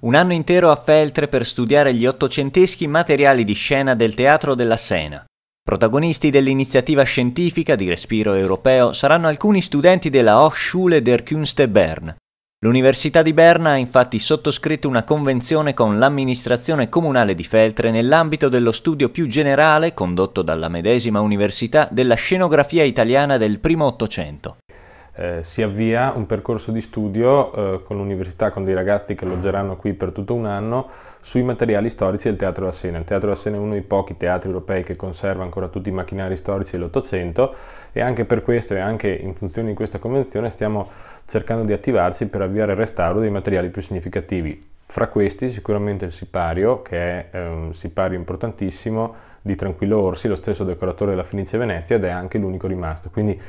Un anno intero a Feltre per studiare gli ottocenteschi materiali di scena del Teatro della Sena. Protagonisti dell'iniziativa scientifica di respiro europeo saranno alcuni studenti della Hochschule der Künste Bern. L'Università di Berna ha infatti sottoscritto una convenzione con l'amministrazione comunale di Feltre nell'ambito dello studio più generale condotto dalla medesima università della scenografia italiana del primo Ottocento eh, si avvia un percorso di studio eh, con l'università, con dei ragazzi che alloggeranno qui per tutto un anno, sui materiali storici del Teatro della Sena. Il Teatro della Sena è uno dei pochi teatri europei che conserva ancora tutti i macchinari storici dell'Ottocento e anche per questo e anche in funzione di questa convenzione stiamo cercando di attivarci per avviare il restauro dei materiali più significativi. Fra questi sicuramente il sipario, che è un ehm, sipario importantissimo di Tranquillo Orsi, lo stesso decoratore della Fenice Venezia ed è anche l'unico rimasto. Quindi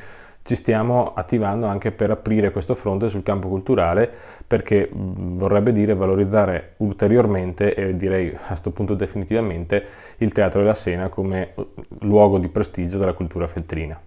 ci stiamo attivando anche per aprire questo fronte sul campo culturale perché vorrebbe dire valorizzare ulteriormente e direi a questo punto definitivamente il Teatro della Sena come luogo di prestigio della cultura feltrina.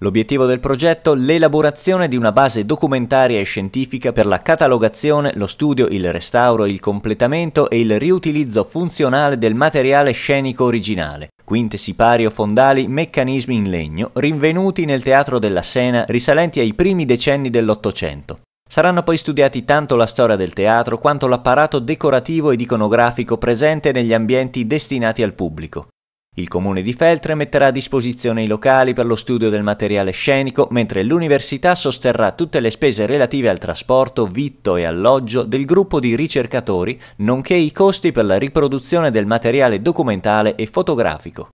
L'obiettivo del progetto è l'elaborazione di una base documentaria e scientifica per la catalogazione, lo studio, il restauro, il completamento e il riutilizzo funzionale del materiale scenico originale, quinte sipario fondali meccanismi in legno rinvenuti nel Teatro della Sena risalenti ai primi decenni dell'Ottocento. Saranno poi studiati tanto la storia del teatro quanto l'apparato decorativo ed iconografico presente negli ambienti destinati al pubblico. Il comune di Feltre metterà a disposizione i locali per lo studio del materiale scenico, mentre l'università sosterrà tutte le spese relative al trasporto, vitto e alloggio del gruppo di ricercatori, nonché i costi per la riproduzione del materiale documentale e fotografico.